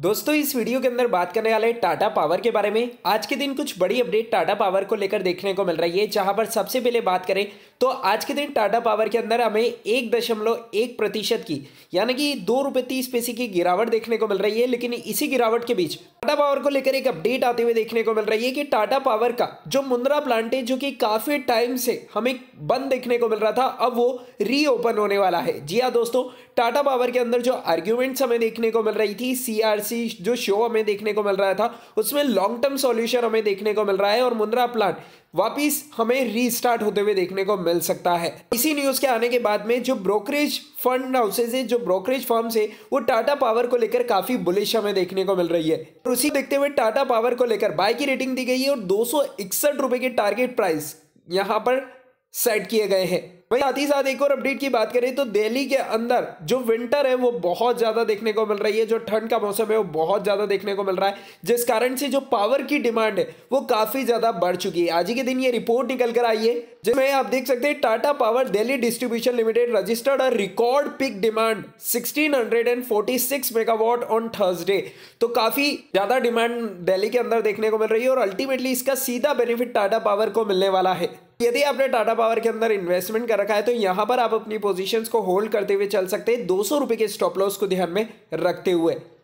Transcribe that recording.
दोस्तों इस वीडियो के अंदर बात करने वाले टाटा पावर के बारे में आज के दिन कुछ बड़ी अपडेट टाटा पावर को लेकर देखने को मिल रही है जहां पर सबसे पहले बात करें तो आज के दिन टाटा पावर के अंदर हमें एक दशमलव एक प्रतिशत की यानी कि दो रुपये तीस पैसे की गिरावट देखने को मिल रही है लेकिन इसी गिरावट के बीच टाटा पावर को लेकर एक अपडेट आते हुए देखने को मिल रही है कि टाटा पावर का जो मुंद्रा प्लांट है जो कि काफ़ी टाइम से हमें बंद देखने को मिल रहा था अब वो रीओपन होने वाला है जी हाँ दोस्तों टाटा पावर के अंदर जो आर्ग्यूमेंट्स हमें देखने को मिल रही थी सी छियासी जो शो हमें देखने को मिल रहा था उसमें लॉन्ग टर्म सॉल्यूशन हमें देखने को मिल रहा है और मुंद्रा प्लांट वापिस हमें रीस्टार्ट होते हुए देखने को मिल सकता है इसी न्यूज़ के आने के बाद में जो ब्रोकरेज फंड हाउसेज है जो ब्रोकरेज फर्म्स है वो टाटा पावर को लेकर काफ़ी बुलिश हमें देखने को मिल रही है और उसी देखते हुए टाटा पावर को लेकर बाय की रेटिंग दी गई है और दो सौ के टारगेट प्राइस यहाँ पर सेट किए गए हैं वही साथ ही साथ एक और अपडेट की बात करें तो दिल्ली के अंदर जो विंटर है वो बहुत ज़्यादा देखने को मिल रही है जो ठंड का मौसम है वो बहुत ज़्यादा देखने को मिल रहा है जिस कारण से जो पावर की डिमांड है वो काफ़ी ज़्यादा बढ़ चुकी है आज ही के दिन ये रिपोर्ट निकल कर आई है जिसमें आप देख सकते हैं Tata power Delhi distribution limited registered और record peak demand sixteen megawatt on Thursday तो काफ़ी ज़्यादा डिमांड दिल्ली के अंदर देखने को मिल रही है और अल्टीमेटली इसका सीधा बेनिफिट टाटा पावर को मिलने वाला है यदि आपने टाटा पावर के अंदर इन्वेस्टमेंट कर रखा है तो यहाँ पर आप अपनी पोजीशंस को होल्ड करते हुए चल सकते हैं दो सौ के स्टॉप लॉस को ध्यान में रखते हुए